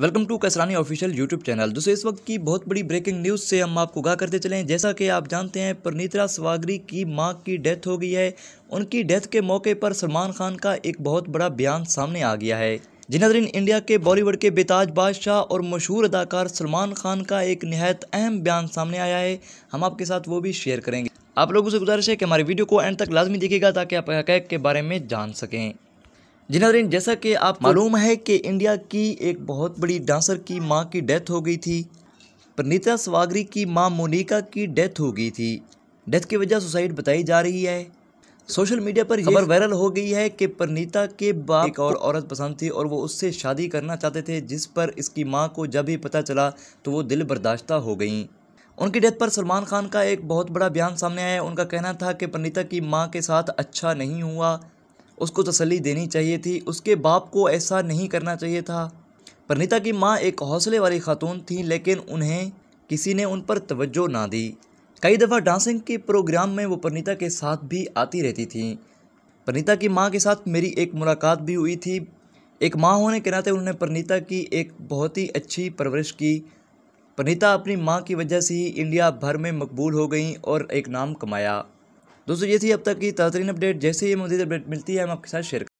welcome to Kasrani official YouTube channel दोस्तों इस वक्त की बहुत बड़ी ब्रेकिंग न्यूज़ से हम आपको गा करते चले जैसा कि आप जानते हैं परनीतरा सवागरी की मां की डेथ हो गई है उनकी डेथ के मौके पर सलमान खान का एक बहुत बड़ा बयान सामने आ गया है जिनादरीन इंडिया के बॉलीवुड के बेताज बादशाह और मशहूर अदाकार सलमान खान का एक नहायत अहम बयान सामने आया है हम आपके साथ वो भी शेयर करेंगे आप लोगों से गुजारिश है कि हमारी वीडियो को एंड तक लाजमी देखेगा ताकि आप हकैक के बारे में जान सकें जी नाजरीन जैसा कि आप तो- मालूम है कि इंडिया की एक बहुत बड़ी डांसर की माँ की डेथ हो गई थी प्रनीता सवागरी की माँ मोनिका की डेथ हो गई थी डेथ की वजह सुसाइड बताई जा रही है सोशल मीडिया पर खबर वायरल हो गई है कि प्रनीता के बाप एक और औरत पसंद थी और वो उससे शादी करना चाहते थे जिस पर इसकी माँ को जब ही पता चला तो वो दिल बर्दाश्ता हो गई उनकी डेथ पर सलमान खान का एक बहुत बड़ा बयान सामने आया उनका कहना था कि प्रनीता की माँ के साथ अच्छा नहीं हुआ उसको तसली देनी चाहिए थी उसके बाप को ऐसा नहीं करना चाहिए था परनीता की माँ एक हौसले वाली खातून थी लेकिन उन्हें किसी ने उन पर तवज्जो ना दी कई दफ़ा डांसिंग के प्रोग्राम में वो परनीता के साथ भी आती रहती थी परनीता की माँ के साथ मेरी एक मुलाकात भी हुई थी एक माँ होने के नाते उन्होंने परनीता की एक बहुत ही अच्छी परवरिश की परनीता अपनी माँ की वजह से ही इंडिया भर में मकबूल हो गई और एक नाम कमाया दोस्तों ये थी अब तक की ताजरीन अपडेट जैसे ही मजीद अपडेट मिलती है हम आपके साथ शेयर